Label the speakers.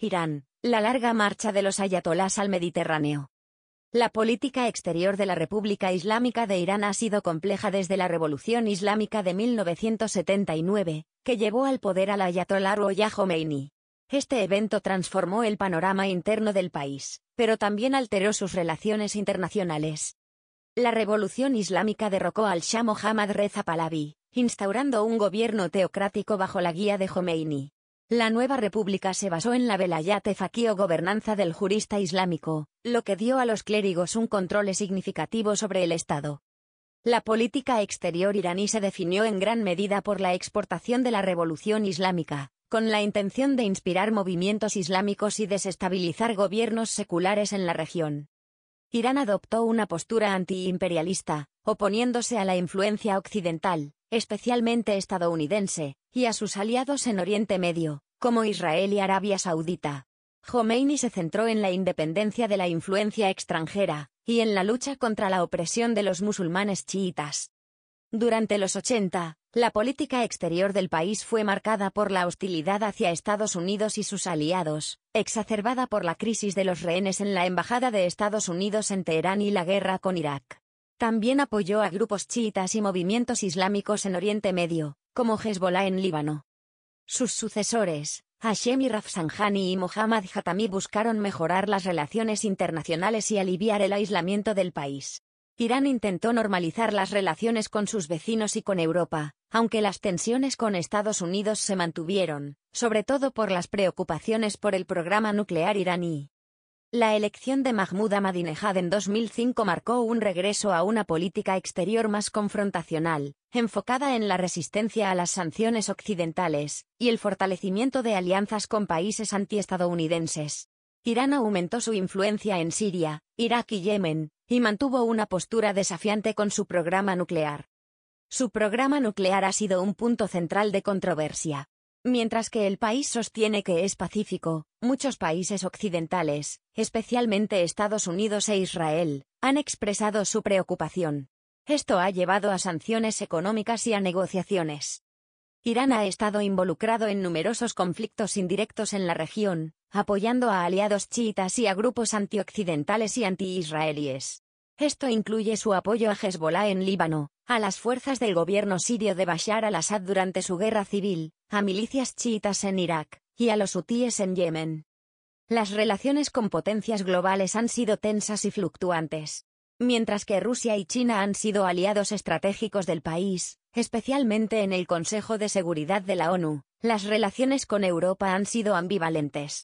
Speaker 1: Irán, la larga marcha de los ayatolás al Mediterráneo. La política exterior de la República Islámica de Irán ha sido compleja desde la Revolución Islámica de 1979, que llevó al poder al ayatolá Ruhollah Khomeini. Este evento transformó el panorama interno del país, pero también alteró sus relaciones internacionales. La Revolución Islámica derrocó al Shah Mohammad Reza Pahlavi, instaurando un gobierno teocrático bajo la guía de Khomeini. La nueva república se basó en la velayat o gobernanza del jurista islámico, lo que dio a los clérigos un control significativo sobre el Estado. La política exterior iraní se definió en gran medida por la exportación de la revolución islámica, con la intención de inspirar movimientos islámicos y desestabilizar gobiernos seculares en la región. Irán adoptó una postura antiimperialista, oponiéndose a la influencia occidental, especialmente estadounidense, y a sus aliados en Oriente Medio, como Israel y Arabia Saudita. Khomeini se centró en la independencia de la influencia extranjera, y en la lucha contra la opresión de los musulmanes chiitas. Durante los 80, la política exterior del país fue marcada por la hostilidad hacia Estados Unidos y sus aliados, exacerbada por la crisis de los rehenes en la Embajada de Estados Unidos en Teherán y la guerra con Irak. También apoyó a grupos chiitas y movimientos islámicos en Oriente Medio, como Hezbollah en Líbano. Sus sucesores, Hashemi Rafsanjani y Mohammad Hatami, buscaron mejorar las relaciones internacionales y aliviar el aislamiento del país. Irán intentó normalizar las relaciones con sus vecinos y con Europa, aunque las tensiones con Estados Unidos se mantuvieron, sobre todo por las preocupaciones por el programa nuclear iraní. La elección de Mahmoud Ahmadinejad en 2005 marcó un regreso a una política exterior más confrontacional, enfocada en la resistencia a las sanciones occidentales, y el fortalecimiento de alianzas con países antiestadounidenses. Irán aumentó su influencia en Siria, Irak y Yemen, y mantuvo una postura desafiante con su programa nuclear. Su programa nuclear ha sido un punto central de controversia. Mientras que el país sostiene que es pacífico, muchos países occidentales, especialmente Estados Unidos e Israel, han expresado su preocupación. Esto ha llevado a sanciones económicas y a negociaciones. Irán ha estado involucrado en numerosos conflictos indirectos en la región, apoyando a aliados chiitas y a grupos antioccidentales y antiisraelíes. Esto incluye su apoyo a Hezbollah en Líbano, a las fuerzas del gobierno sirio de Bashar al-Assad durante su guerra civil, a milicias chiitas en Irak, y a los hutíes en Yemen. Las relaciones con potencias globales han sido tensas y fluctuantes. Mientras que Rusia y China han sido aliados estratégicos del país, especialmente en el Consejo de Seguridad de la ONU, las relaciones con Europa han sido ambivalentes.